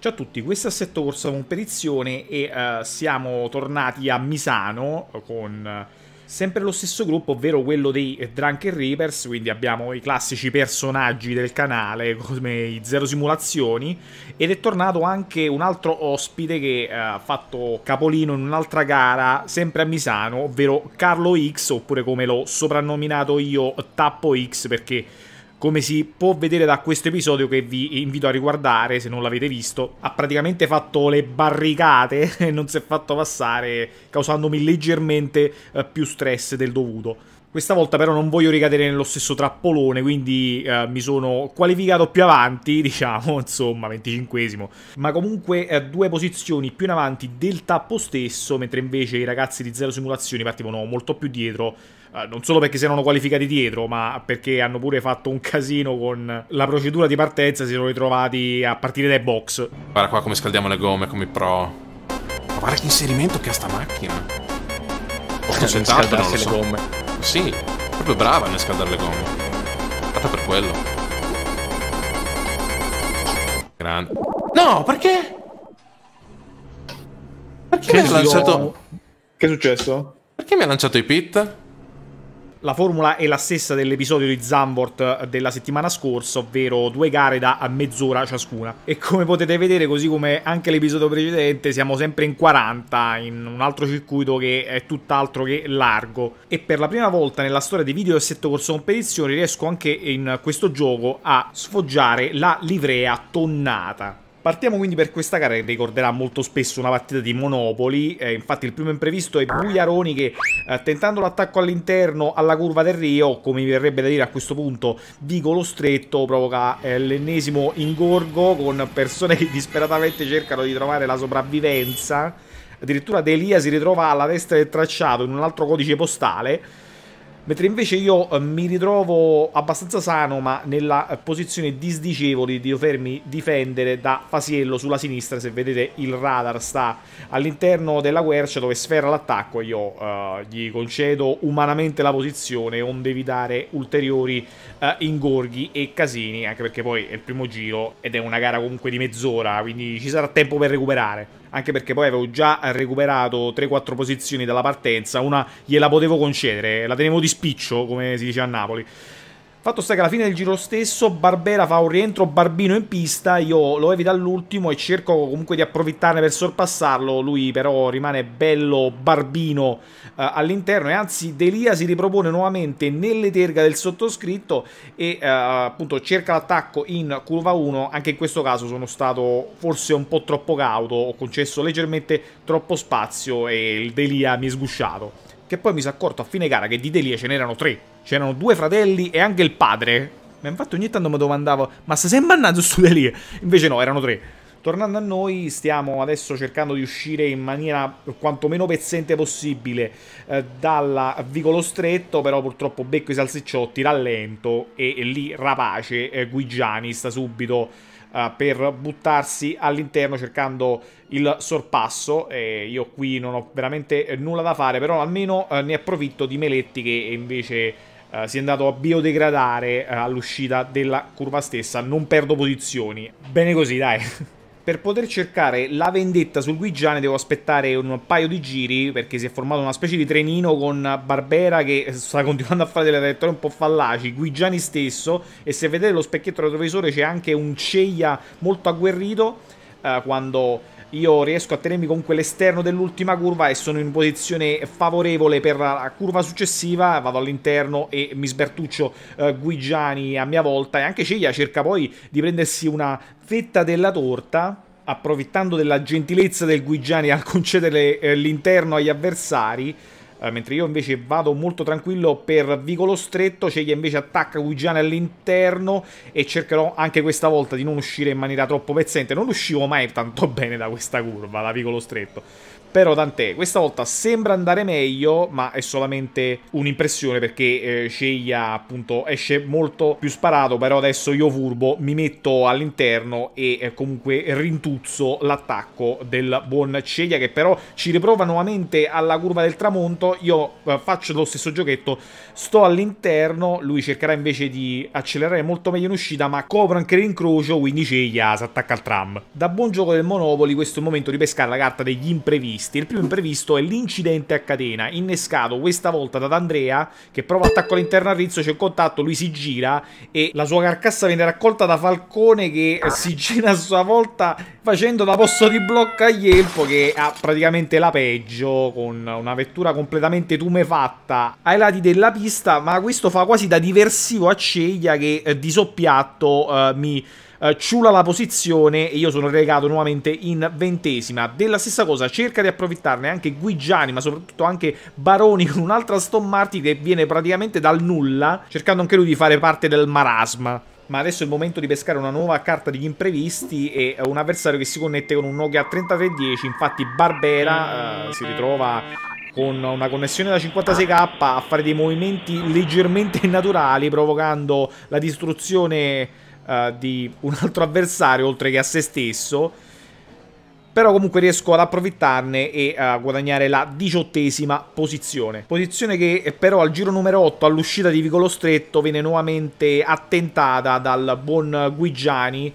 Ciao a tutti, questo è Assetto Corsa Competizione e uh, siamo tornati a Misano con uh, sempre lo stesso gruppo, ovvero quello dei Drunken Reapers, quindi abbiamo i classici personaggi del canale come i Zero Simulazioni ed è tornato anche un altro ospite che uh, ha fatto capolino in un'altra gara sempre a Misano, ovvero Carlo X, oppure come l'ho soprannominato io Tappo X perché come si può vedere da questo episodio che vi invito a riguardare se non l'avete visto, ha praticamente fatto le barricate e non si è fatto passare causandomi leggermente eh, più stress del dovuto. Questa volta però non voglio ricadere nello stesso trappolone, quindi eh, mi sono qualificato più avanti, diciamo, insomma, 25 esimo ma comunque eh, due posizioni più in avanti del tappo stesso, mentre invece i ragazzi di Zero Simulazioni partivano molto più dietro, eh, non solo perché si erano qualificati dietro, ma perché hanno pure fatto un casino con la procedura di partenza, si sono ritrovati a partire dai box. Guarda qua come scaldiamo le gomme, come pro. Ma guarda che inserimento che ha sta macchina. Posso sentarti, non so. le gomme. Sì, proprio brava nel scaldare le gomme. Fatta per quello. Grande. No, perché? Perché che mi ha lanciato... Che è successo? Perché mi ha lanciato i pit? la formula è la stessa dell'episodio di Zambort eh, della settimana scorsa, ovvero due gare da mezz'ora ciascuna. E come potete vedere, così come anche l'episodio precedente, siamo sempre in 40 in un altro circuito che è tutt'altro che largo. E per la prima volta nella storia dei video assetto corso competizioni riesco anche in questo gioco a sfoggiare la livrea tonnata. Partiamo quindi per questa gara che ricorderà molto spesso una partita di Monopoli, eh, infatti il primo imprevisto è Bugliaroni che eh, tentando l'attacco all'interno alla curva del Rio, come mi verrebbe da dire a questo punto, Vigolo Stretto provoca eh, l'ennesimo ingorgo con persone che disperatamente cercano di trovare la sopravvivenza, addirittura Delia si ritrova alla destra del tracciato in un altro codice postale, mentre invece io eh, mi ritrovo abbastanza sano ma nella eh, posizione disdicevole di dovermi difendere da Fasiello sulla sinistra se vedete il radar sta all'interno della quercia dove sfera l'attacco io uh, gli concedo umanamente la posizione onde evitare ulteriori uh, ingorghi e casini anche perché poi è il primo giro ed è una gara comunque di mezz'ora quindi ci sarà tempo per recuperare anche perché poi avevo già recuperato 3-4 posizioni dalla partenza, una gliela potevo concedere, la tenevo di spiccio, come si dice a Napoli. Fatto sta che alla fine del giro stesso Barbera fa un rientro barbino in pista, io lo evito all'ultimo e cerco comunque di approfittarne per sorpassarlo, lui però rimane bello barbino eh, all'interno e anzi Delia si ripropone nuovamente nelle terga del sottoscritto e eh, appunto cerca l'attacco in curva 1, anche in questo caso sono stato forse un po' troppo cauto, ho concesso leggermente troppo spazio e il Delia mi è sgusciato. Che poi mi sono accorto a fine gara che di Delia ce n'erano tre. C'erano due fratelli e anche il padre. Ma infatti ogni tanto mi domandavo, ma se sei mannato su Delia? Invece no, erano tre. Tornando a noi, stiamo adesso cercando di uscire in maniera quanto meno pezzente possibile eh, dal vicolo stretto, però purtroppo becco i salsicciotti, rallento e, e lì rapace eh, Guigiani sta subito eh, per buttarsi all'interno cercando il sorpasso. E io qui non ho veramente eh, nulla da fare, però almeno uh, ne approfitto di Meletti che invece Uh, si è andato a biodegradare uh, all'uscita della curva stessa, non perdo posizioni. Bene così, dai. per poter cercare la vendetta sul Guigiane devo aspettare un paio di giri perché si è formato una specie di trenino con Barbera che sta continuando a fare delle traiettorie un po' fallaci, Guigiani stesso e se vedete lo specchietto retrovisore c'è anche un Ceia molto agguerrito eh, quando io riesco a tenermi comunque l'esterno dell'ultima curva e sono in posizione favorevole per la curva successiva, vado all'interno e mi sbertuccio eh, Guigiani a mia volta e anche Ceglia cerca poi di prendersi una fetta della torta approfittando della gentilezza del Guigiani al concedere eh, l'interno agli avversari eh, mentre io invece vado molto tranquillo per vicolo stretto, Ceglia invece attacca Guigiana all'interno e cercherò anche questa volta di non uscire in maniera troppo pezzente, non uscivo mai tanto bene da questa curva, da vicolo stretto, però tant'è, questa volta sembra andare meglio, ma è solamente un'impressione perché eh, Shea appunto esce molto più sparato, però adesso io furbo mi metto all'interno e eh, comunque rintuzzo l'attacco del buon Sceglia che però ci riprova nuovamente alla curva del tramonto, io eh, faccio lo stesso giochetto, sto all'interno, lui cercherà invece di accelerare molto meglio in uscita, ma copre anche l'incrocio, quindi Sceglia si attacca al tram. Da buon gioco del Monopoli questo è il momento di pescare la carta degli imprevisti imprevisti. Il primo imprevisto è l'incidente a catena, innescato questa volta da Andrea che prova attacco all'interno a Rizzo, c'è un contatto, lui si gira e la sua carcassa viene raccolta da Falcone che eh, si gira a sua volta facendo da posto di blocco a Yelpo che ha praticamente la peggio con una vettura completamente tumefatta ai lati della pista, ma questo fa quasi da diversivo a Ceglia che eh, di soppiatto eh, mi eh, ciula la posizione e io sono relegato nuovamente in ventesima. Della stessa cosa cerca di approfittarne anche Guigiani, ma soprattutto anche Baroni con un'altra Stommarti che viene praticamente dal nulla, cercando anche lui di fare parte del marasma ma adesso è il momento di pescare una nuova carta degli imprevisti e un avversario che si connette con un Nokia 3310, infatti Barbera eh, si ritrova con una connessione da 56k a fare dei movimenti leggermente naturali provocando la distruzione uh, di un altro avversario oltre che a se stesso. Però comunque riesco ad approfittarne e eh, a guadagnare la diciottesima posizione. Posizione che però al giro numero 8 all'uscita di Vicolo Stretto viene nuovamente attentata dal buon Guigiani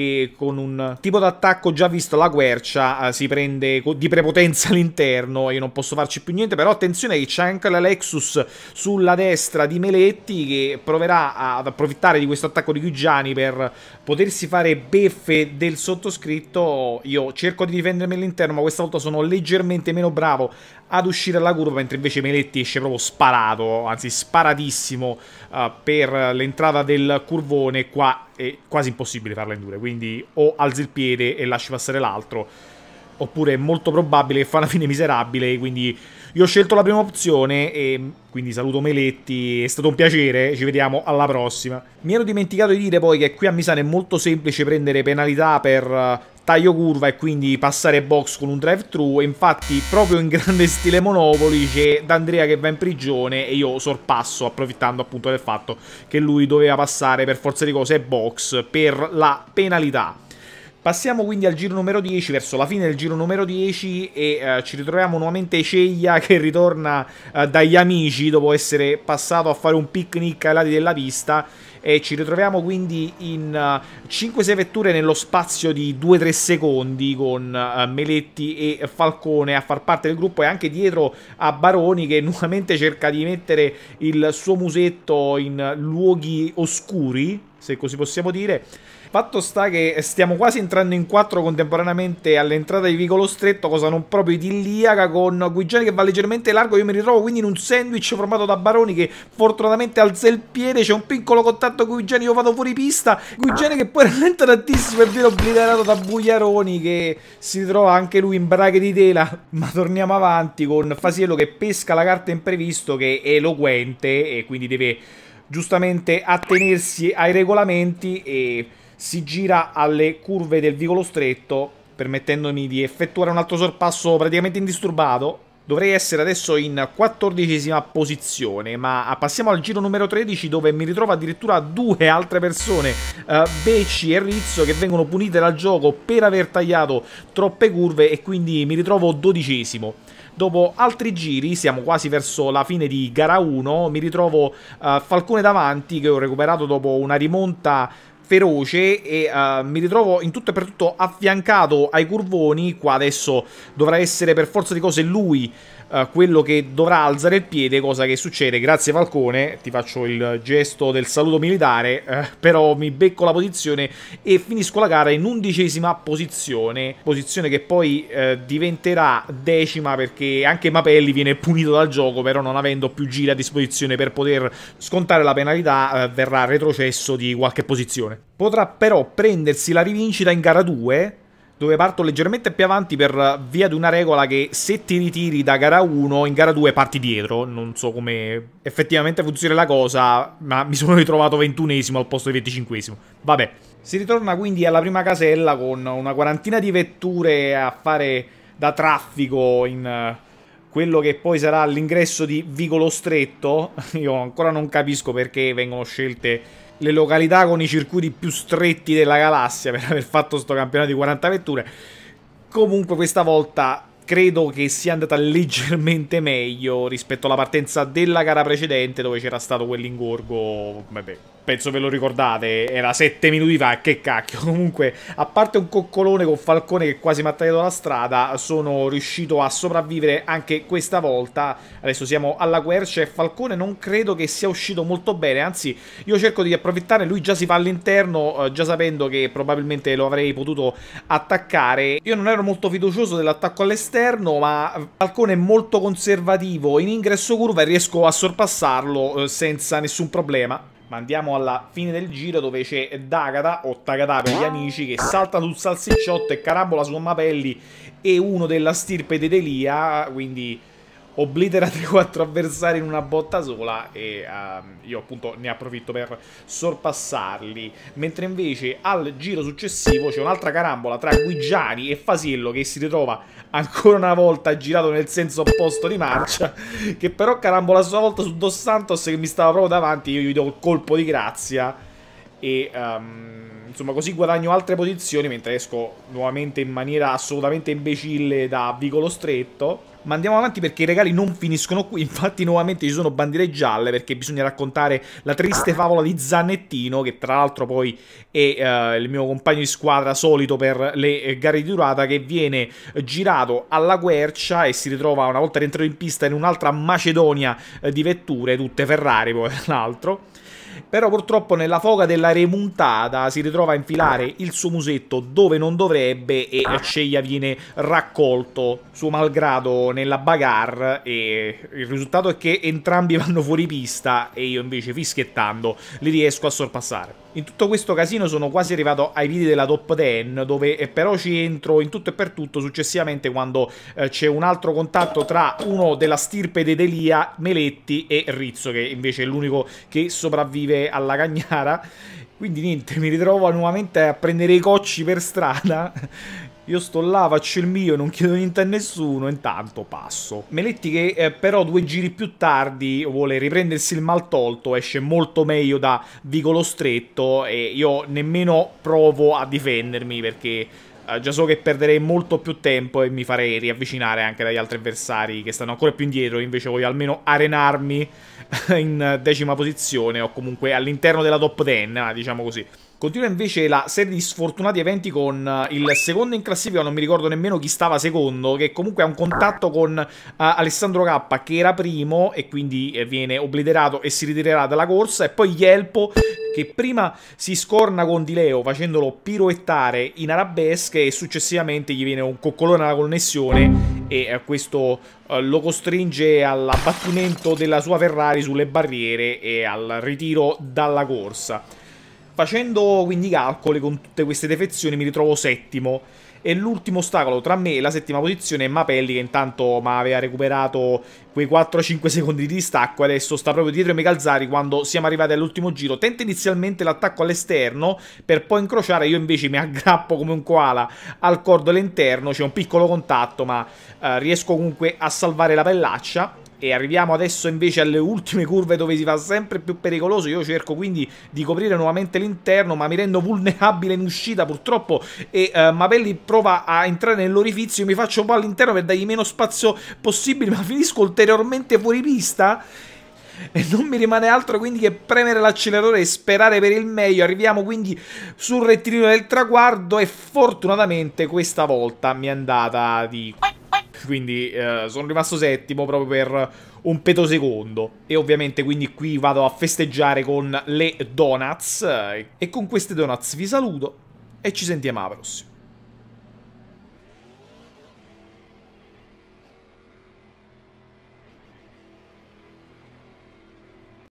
che con un tipo d'attacco già visto la quercia eh, si prende di prepotenza all'interno. Io non posso farci più niente, però attenzione che c'è anche la Lexus sulla destra di Meletti che proverà ad approfittare di questo attacco di Giugiani per potersi fare beffe del sottoscritto. Io cerco di difendermi all'interno, ma questa volta sono leggermente meno bravo ad uscire dalla curva, mentre invece Meletti esce proprio sparato, anzi sparatissimo uh, per l'entrata del curvone, qua è quasi impossibile farla in due, quindi o alzi il piede e lasci passare l'altro, oppure è molto probabile che fa una fine miserabile, quindi io ho scelto la prima opzione e mm, quindi saluto Meletti, è stato un piacere, ci vediamo alla prossima. Mi ero dimenticato di dire poi che qui a Misano è molto semplice prendere penalità per eh, taglio curva e quindi passare box con un drive-thru. E infatti, proprio in grande stile Monopoli, c'è D'Andrea che va in prigione e io sorpasso, approfittando appunto del fatto che lui doveva passare per forza di cose box per la penalità. Passiamo quindi al giro numero 10, verso la fine del giro numero 10 e uh, ci ritroviamo nuovamente Ceglia che ritorna uh, dagli amici dopo essere passato a fare un picnic ai lati della pista e ci ritroviamo quindi in 5-6 eh, vetture nello spazio di 2-3 secondi con eh, Meletti e Falcone a far parte del gruppo e anche dietro a Baroni che nuovamente cerca di mettere il suo musetto in luoghi oscuri, se così possiamo dire Fatto sta che stiamo quasi entrando in quattro contemporaneamente all'entrata di vicolo stretto, cosa non proprio idilliaca, con Guigiani che va leggermente largo, io mi ritrovo quindi in un sandwich formato da Baroni che fortunatamente alza il piede, c'è un piccolo contatto con Guigiani, io vado fuori pista, Guigiani che poi rallenta tantissimo e viene obliterato da Bugliaroni che si trova anche lui in braghe di tela, ma torniamo avanti con Fasiello che pesca la carta imprevisto che è eloquente e quindi deve giustamente attenersi ai regolamenti e si gira alle curve del vicolo stretto, permettendomi di effettuare un altro sorpasso praticamente indisturbato. Dovrei essere adesso in quattordicesima posizione, ma passiamo al giro numero 13 dove mi ritrovo addirittura due altre persone, eh, Becci e Rizzo, che vengono punite dal gioco per aver tagliato troppe curve e quindi mi ritrovo dodicesimo. Dopo altri giri, siamo quasi verso la fine di gara 1, mi ritrovo eh, Falcone davanti che ho recuperato dopo una rimonta feroce e uh, mi ritrovo in tutto e per tutto affiancato ai curvoni, qua adesso dovrà essere per forza di cose lui eh, quello che dovrà alzare il piede, cosa che succede, grazie Falcone, ti faccio il gesto del saluto militare, eh, però mi becco la posizione e finisco la gara in undicesima posizione, posizione che poi eh, diventerà decima perché anche Mapelli viene punito dal gioco, però non avendo più giri a disposizione per poter scontare la penalità eh, verrà retrocesso di qualche posizione. Potrà però prendersi la rivincita in gara 2 dove parto leggermente più avanti per via di una regola che se ti ritiri da gara 1, in gara 2 parti dietro. Non so come effettivamente funziona la cosa, ma mi sono ritrovato 21esimo al posto di 25esimo. Vabbè. Si ritorna quindi alla prima casella con una quarantina di vetture a fare da traffico in eh, quello che poi sarà l'ingresso di Vicolo Stretto. Io ancora non capisco perché vengono scelte le località con i circuiti più stretti della galassia per aver fatto sto campionato di 40 vetture. Comunque questa volta credo che sia andata leggermente meglio rispetto alla partenza della gara precedente dove c'era stato quell'ingorgo, vabbè, penso ve lo ricordate, era sette minuti fa, che cacchio. Comunque, a parte un coccolone con Falcone che quasi mi ha tagliato la strada, sono riuscito a sopravvivere anche questa volta. Adesso siamo alla quercia e Falcone non credo che sia uscito molto bene, anzi io cerco di approfittare, lui già si fa all'interno, eh, già sapendo che probabilmente lo avrei potuto attaccare. Io non ero molto fiducioso dell'attacco all'esterno, ma Falcone è molto conservativo, in ingresso curva riesco a sorpassarlo eh, senza nessun problema. Ma andiamo alla fine del giro dove c'è Dagata o Tagata per gli amici che salta sul salsicciotto e carambola su Mapelli e uno della stirpe di Delia, quindi oblitera 3-4 avversari in una botta sola e uh, io appunto ne approfitto per sorpassarli mentre invece al giro successivo c'è un'altra carambola tra Guigiani e Fasillo che si ritrova ancora una volta girato nel senso opposto di marcia che però carambola a sua volta su Dos Santos che mi stava proprio davanti io gli do il colpo di grazia e um, insomma così guadagno altre posizioni mentre esco nuovamente in maniera assolutamente imbecille da vicolo stretto. Ma andiamo avanti perché i regali non finiscono qui, infatti nuovamente ci sono bandiere gialle perché bisogna raccontare la triste favola di Zannettino che tra l'altro poi è eh, il mio compagno di squadra solito per le eh, gare di durata che viene girato alla quercia e si ritrova una volta rientrato in pista in un'altra Macedonia eh, di vetture, tutte Ferrari poi tra l'altro però purtroppo nella foga della remuntata si ritrova a infilare il suo musetto dove non dovrebbe e Acceia viene raccolto suo malgrado nella bagarre e il risultato è che entrambi vanno fuori pista e io invece fischiettando li riesco a sorpassare. In tutto questo casino sono quasi arrivato ai video della top 10 dove eh, però ci entro in tutto e per tutto successivamente quando eh, c'è un altro contatto tra uno della stirpe dei Delia, Meletti e Rizzo che invece è l'unico che sopravvive vive alla Cagnara. Quindi niente, mi ritrovo nuovamente a prendere i cocci per strada. Io sto là, faccio il mio, non chiedo niente a nessuno, intanto passo. Meletti che eh, però due giri più tardi vuole riprendersi il mal tolto, esce molto meglio da Vicolo Stretto e io nemmeno provo a difendermi perché eh, già so che perderei molto più tempo e mi farei riavvicinare anche dagli altri avversari che stanno ancora più indietro. Invece voglio almeno arenarmi in decima posizione o comunque all'interno della top 10, diciamo così. Continua invece la serie di sfortunati eventi con eh, il secondo in classifica, non mi ricordo nemmeno chi stava secondo, che comunque ha un contatto con uh, Alessandro K, che era primo e quindi eh, viene obliterato e si ritirerà dalla corsa, e poi Yelpo che prima si scorna con Di Leo facendolo piroettare in arabesche e successivamente gli viene un coccolone alla connessione e questo lo costringe all'abbattimento della sua Ferrari sulle barriere e al ritiro dalla corsa. Facendo quindi calcoli con tutte queste defezioni mi ritrovo settimo e l'ultimo ostacolo tra me e la settima posizione è Mapelli che intanto mi aveva recuperato quei 4-5 secondi di distacco adesso sta proprio dietro i Megalzari quando siamo arrivati all'ultimo giro tenta inizialmente l'attacco all'esterno per poi incrociare io invece mi aggrappo come un koala al cordo all'interno c'è un piccolo contatto ma eh, riesco comunque a salvare la pellaccia e arriviamo adesso invece alle ultime curve dove si fa sempre più pericoloso, io cerco quindi di coprire nuovamente l'interno ma mi rendo vulnerabile in uscita purtroppo e uh, Mapelli prova a entrare nell'orifizio, mi faccio un po' all'interno per dargli meno spazio possibile ma finisco ulteriormente fuori pista e non mi rimane altro quindi che premere l'acceleratore e sperare per il meglio. Arriviamo quindi sul rettilineo del traguardo e fortunatamente questa volta mi è andata di... quindi eh, sono rimasto settimo proprio per un petosecondo e ovviamente quindi qui vado a festeggiare con le donuts e con queste donuts vi saluto e ci sentiamo alla prossima.